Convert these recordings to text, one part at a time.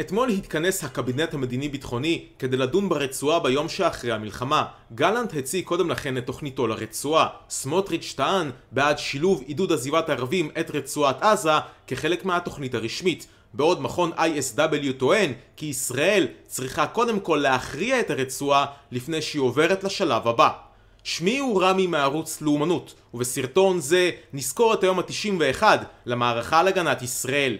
אתמול התכנס הקבינט המדיני-ביטחוני כדי לדון ברצועה ביום שאחרי המלחמה. גלנט הציג קודם לכן את תוכניתו לרצועה. סמוטריץ' טען בעד שילוב עידוד עזיבת ערבים את רצועת עזה כחלק מהתוכנית הרשמית. בעוד מכון ISW טוען כי ישראל צריכה קודם כל להכריע את הרצועה לפני שהיא עוברת לשלב הבא. שמי הוא רמי מערוץ לאומנות, ובסרטון זה נזכור את היום ה-91 למערכה על הגנת ישראל.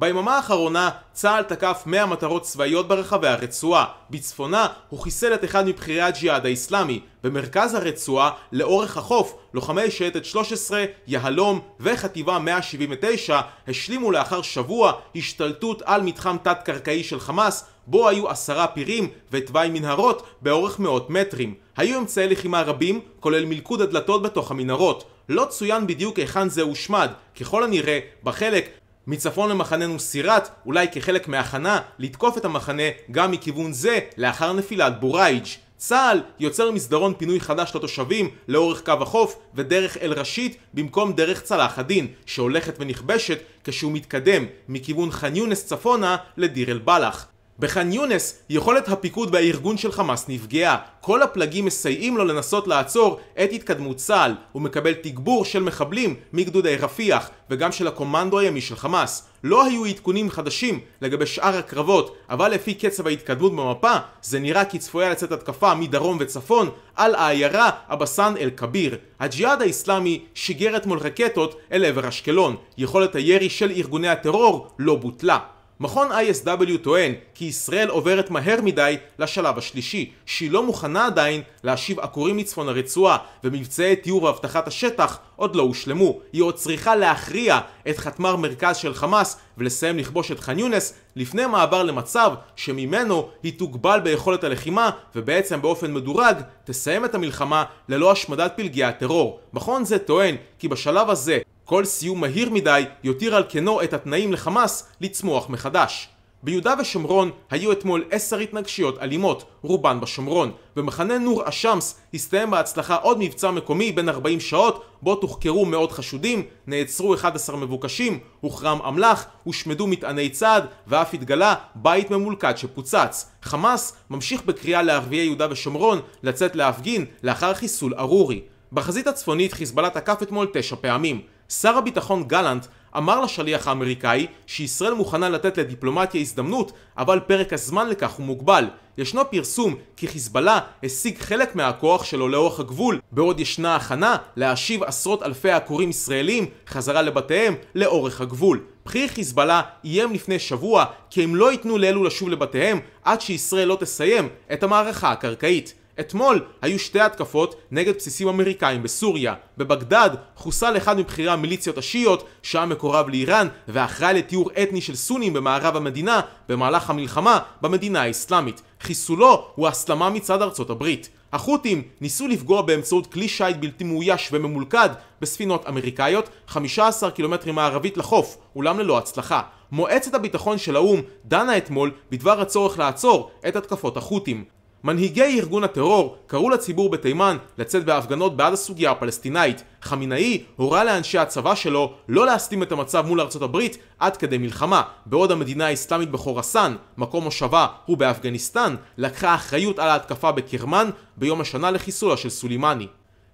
ביממה האחרונה צה"ל תקף 100 מטרות צבאיות ברחבי הרצועה. בצפונה הוא חיסל את אחד מבכירי הג'יהאד האיסלאמי. במרכז הרצועה, לאורך החוף, לוחמי שייטת 13, יהלום וחטיבה 179 השלימו לאחר שבוע השתלטות על מתחם תת-קרקעי של חמאס בו היו עשרה פירים ותוואי מנהרות באורך מאות מטרים. היו אמצעי לחימה רבים, כולל מלכוד הדלתות בתוך המנהרות. לא צוין בדיוק היכן זה הושמד, ככל הנראה בחלק מצפון למחננו סירת, אולי כחלק מהכנה לתקוף את המחנה גם מכיוון זה לאחר נפילת בורייג'. צה"ל יוצר מסדרון פינוי חדש לתושבים לאורך קו החוף ודרך אל ראשית במקום דרך צלח הדין שהולכת ונכבשת כשהוא מתקדם מכיוון חניונס צפונה לדיר אל בלח בח'אן יונס יכולת הפיקוד והארגון של חמאס נפגעה. כל הפלגים מסייעים לו לנסות לעצור את התקדמות צה"ל. הוא מקבל תגבור של מחבלים מגדודי רפיח וגם של הקומנדו הימי של חמאס. לא היו עדכונים חדשים לגבי שאר הקרבות, אבל לפי קצב ההתקדמות במפה, זה נראה כי צפויה לצאת התקפה מדרום וצפון על העיירה אבסן אל-כביר. הג'יהאד האיסלאמי שיגר אתמול רקטות אל עבר אשקלון. יכולת הירי של ארגוני הטרור לא בוטלה. מכון ISW טוען כי ישראל עוברת מהר מדי לשלב השלישי, שהיא לא מוכנה עדיין להשיב עקורים מצפון הרצועה, ומבצעי טיהור ואבטחת השטח עוד לא הושלמו. היא עוד צריכה להכריע את חתמ"ר מרכז של חמאס ולסיים לכבוש את ח'אן יונס לפני מעבר למצב שממנו היא תוגבל ביכולת הלחימה ובעצם באופן מדורג תסיים את המלחמה ללא השמדת פלגי הטרור. מכון זה טוען כי בשלב הזה כל סיום מהיר מדי יותיר על כנו את התנאים לחמאס לצמוח מחדש. ביהודה ושומרון היו אתמול עשר התנגשויות אלימות, רובן בשומרון. במחנה נור א-שמס הסתיים בהצלחה עוד מבצע מקומי בן 40 שעות, בו תוחקרו מאות חשודים, נעצרו 11 מבוקשים, הוחרם אמל"ח, הושמדו מטעני צעד, ואף התגלה בית ממולכד שפוצץ. חמאס ממשיך בקריאה לערביי יהודה ושומרון לצאת להפגין לאחר חיסול ארורי. בחזית הצפונית חיזבאללה תקף אתמול תשע פעמים. שר הביטחון גלנט אמר לשליח האמריקאי שישראל מוכנה לתת לדיפלומטיה הזדמנות, אבל פרק הזמן לכך הוא מוגבל. ישנו פרסום כי חיזבאללה השיג חלק מהכוח שלו לאורך הגבול, בעוד ישנה הכנה להשיב עשרות אלפי עקורים ישראלים חזרה לבתיהם לאורך הגבול. בכיר חיזבאללה איים לפני שבוע כי הם לא ייתנו לאלו לשוב לבתיהם עד שישראל לא תסיים את המערכה הקרקעית. אתמול היו שתי התקפות נגד בסיסים אמריקאים בסוריה. בבגדד חוסל אחד מבכירי המיליציות השיעיות, שהיה מקורב לאיראן ואחראי לטיהור אתני של סונים במערב המדינה במהלך המלחמה במדינה האסלאמית. חיסולו הוא הסלמה מצד ארצות הברית. החות'ים ניסו לפגוע באמצעות כלי שיט בלתי מאויש וממולכד בספינות אמריקאיות 15 קילומטרים מערבית לחוף, אולם ללא הצלחה. מועצת הביטחון של האו"ם דנה אתמול בדבר הצורך לעצור את התקפות החות'ים. מנהיגי ארגון הטרור קראו לציבור בתימן לצאת בהפגנות בעד הסוגיה הפלסטינאית. חמינאי הורה לאנשי הצבא שלו לא להסתים את המצב מול ארצות הברית עד כדי מלחמה, בעוד המדינה האסלאמית בחורסן, מקום מושבה הוא באפגניסטן, לקחה אחריות על ההתקפה בקרמן ביום השנה לחיסולה של סולימני.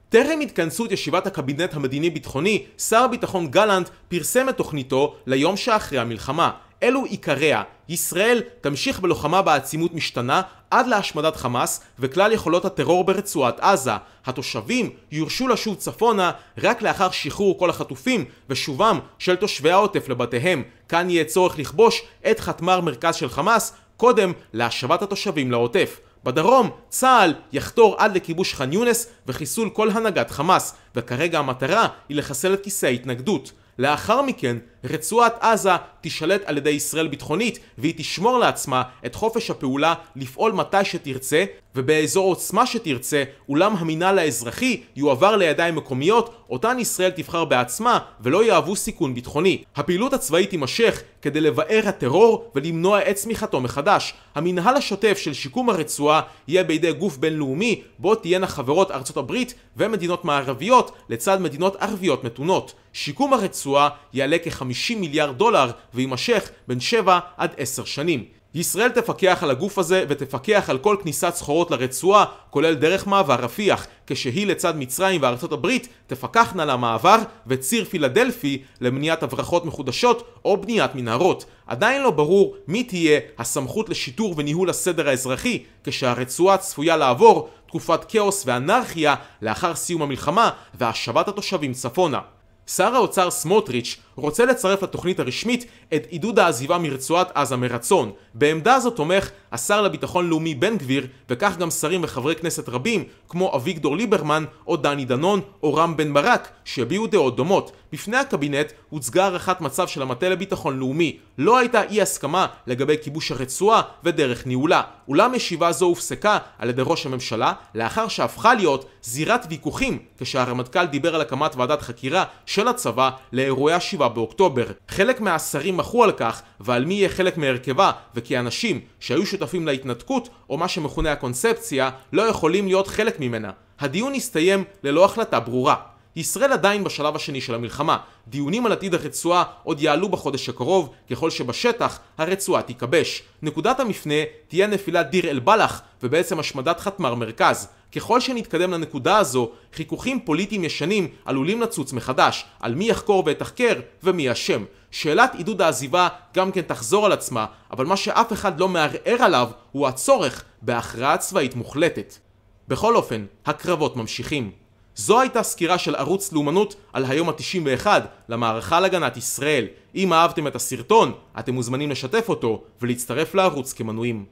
טרם התכנסות ישיבת הקבינט המדיני-ביטחוני, שר הביטחון גלנט פרסם את תוכניתו ליום שאחרי המלחמה. אלו עיקריה. ישראל תמשיך בלוחמה בעצימות משתנה עד להשמדת חמאס וכלל יכולות הטרור ברצועת עזה. התושבים יורשו לשוב צפונה רק לאחר שחרור כל החטופים ושובם של תושבי העוטף לבתיהם. כאן יהיה צורך לכבוש את חתמ"ר מרכז של חמאס קודם להשבת התושבים לעוטף. בדרום צה"ל יחתור עד לכיבוש ח'אן יונס וחיסול כל הנהגת חמאס, וכרגע המטרה היא לחסל את כיסא ההתנגדות. לאחר מכן רצועת עזה תישלט על ידי ישראל ביטחונית, והיא תשמור לעצמה את חופש הפעולה לפעול מתי שתרצה, ובאזור עוצמה שתרצה, אולם המינהל האזרחי יועבר לידיים מקומיות, אותן ישראל תבחר בעצמה, ולא יהוו סיכון ביטחוני. הפעילות הצבאית תימשך כדי לבער הטרור ולמנוע את צמיחתו מחדש. המינהל השוטף של שיקום הרצועה יהיה בידי גוף בינלאומי, בו תהיינה חברות ארצות הברית ומדינות מערביות, לצד מדינות ערביות מתונות. שיקום הרצועה יעלה כ-50 50 מיליארד דולר ויימשך בין 7 עד 10 שנים. ישראל תפקח על הגוף הזה ותפקח על כל כניסת סחורות לרצועה, כולל דרך מעבר רפיח, כשהיא לצד מצרים וארצות הברית תפקחנה למעבר וציר פילדלפי למניעת הברחות מחודשות או בניית מנהרות. עדיין לא ברור מי תהיה הסמכות לשיטור וניהול הסדר האזרחי, כשהרצועה צפויה לעבור תקופת כאוס ואנרכיה לאחר סיום המלחמה והשבת התושבים צפונה. שר האוצר סמוטריץ' רוצה לצרף לתוכנית הרשמית את עידוד העזיבה מרצועת עזה מרצון. בעמדה זו תומך השר לביטחון לאומי בן גביר, וכך גם שרים וחברי כנסת רבים, כמו אביגדור ליברמן, או דני דנון, או רם בן ברק, שהביעו דעות דומות. בפני הקבינט הוצגה הערכת מצב של המטה לביטחון לאומי. לא הייתה אי הסכמה לגבי כיבוש הרצועה ודרך ניהולה. אולם ישיבה זו הופסקה על ידי ראש הממשלה, לאחר שהפכה להיות זירת ויכוחים, כשהרמטכ"ל דיבר על הקמת ועדת חקירה של הצבא לאירועי ה-7 באוקטובר. חלק מהשרים מחו על כך, ועל מי יהיה חלק מהרכבה, וכי אנשים שהיו שותפים שותפים להתנתקות, או מה שמכונה הקונספציה, לא יכולים להיות חלק ממנה. הדיון הסתיים ללא החלטה ברורה. ישראל עדיין בשלב השני של המלחמה. דיונים על עתיד הרצועה עוד יעלו בחודש הקרוב, ככל שבשטח הרצועה תיכבש. נקודת המפנה תהיה נפילת דיר אל-בלח, ובעצם השמדת חתמר מרכז. ככל שנתקדם לנקודה הזו, חיכוכים פוליטיים ישנים עלולים לצוץ מחדש, על מי יחקור ויתחקר ומי אשם. שאלת עידוד העזיבה גם כן תחזור על עצמה, אבל מה שאף אחד לא מערער עליו הוא הצורך בהכרעה צבאית מוחלטת. בכל אופן, הקרבות ממשיכים. זו הייתה סקירה של ערוץ לאומנות על היום ה-91 למערכה להגנת ישראל. אם אהבתם את הסרטון, אתם מוזמנים לשתף אותו ולהצטרף לערוץ כמנויים.